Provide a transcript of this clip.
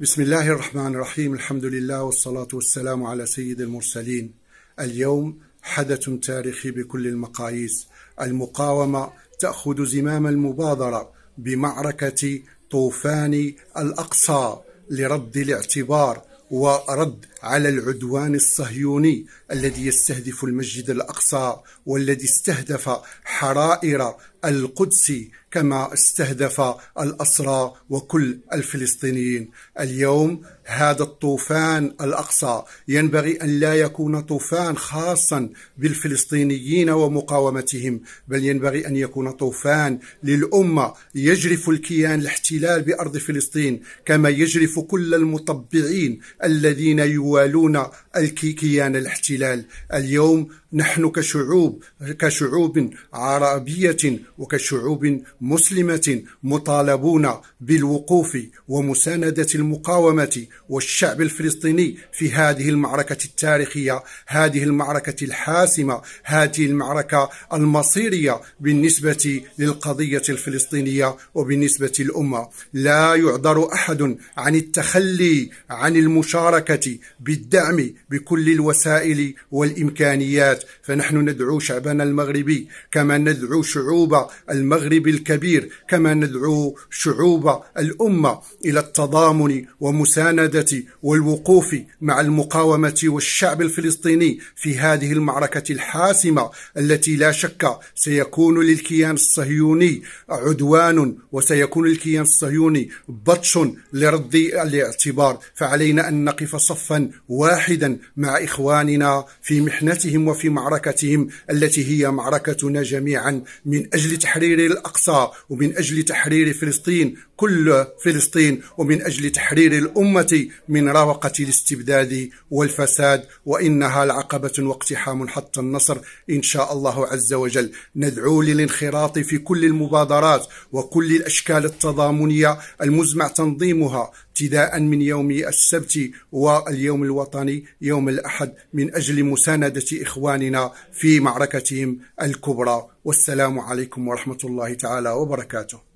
بسم الله الرحمن الرحيم الحمد لله والصلاة والسلام على سيد المرسلين اليوم حدث تاريخي بكل المقاييس المقاومة تأخذ زمام المبادرة بمعركة طوفان الأقصى لرد الاعتبار ورد على العدوان الصهيوني الذي يستهدف المسجد الاقصى والذي استهدف حرائر القدس كما استهدف الاسرى وكل الفلسطينيين اليوم هذا الطوفان الاقصى ينبغي ان لا يكون طوفان خاصا بالفلسطينيين ومقاومتهم بل ينبغي ان يكون طوفان للامه يجرف الكيان الاحتلال بارض فلسطين كما يجرف كل المطبعين الذين يو يوالون الكيان الاحتلال اليوم نحن كشعوب كشعوب عربية وكشعوب مسلمة مطالبون بالوقوف ومساندة المقاومة والشعب الفلسطيني في هذه المعركة التاريخية هذه المعركة الحاسمة هذه المعركة المصيرية بالنسبة للقضية الفلسطينية وبالنسبة للأمة لا يعذر أحد عن التخلي عن المشاركة بالدعم بكل الوسائل والإمكانيات فنحن ندعو شعبنا المغربي كما ندعو شعوب المغرب الكبير كما ندعو شعوب الأمة إلى التضامن ومساندة والوقوف مع المقاومة والشعب الفلسطيني في هذه المعركة الحاسمة التي لا شك سيكون للكيان الصهيوني عدوان وسيكون الكيان الصهيوني بطش لرد الاعتبار فعلينا أن نقف صفا واحدا مع إخواننا في محنتهم وفي معركتهم التي هي معركتنا جميعا من أجل تحرير الأقصى ومن أجل تحرير فلسطين كل فلسطين ومن أجل تحرير الأمة من روقة الاستبداد والفساد وإنها العقبة واقتحام حتى النصر إن شاء الله عز وجل ندعو للانخراط في كل المبادرات وكل الأشكال التضامنية المزمع تنظيمها ابتداء من يوم السبت واليوم الوطني يوم الأحد من أجل مساندة إخواننا في معركتهم الكبرى والسلام عليكم ورحمة الله تعالى وبركاته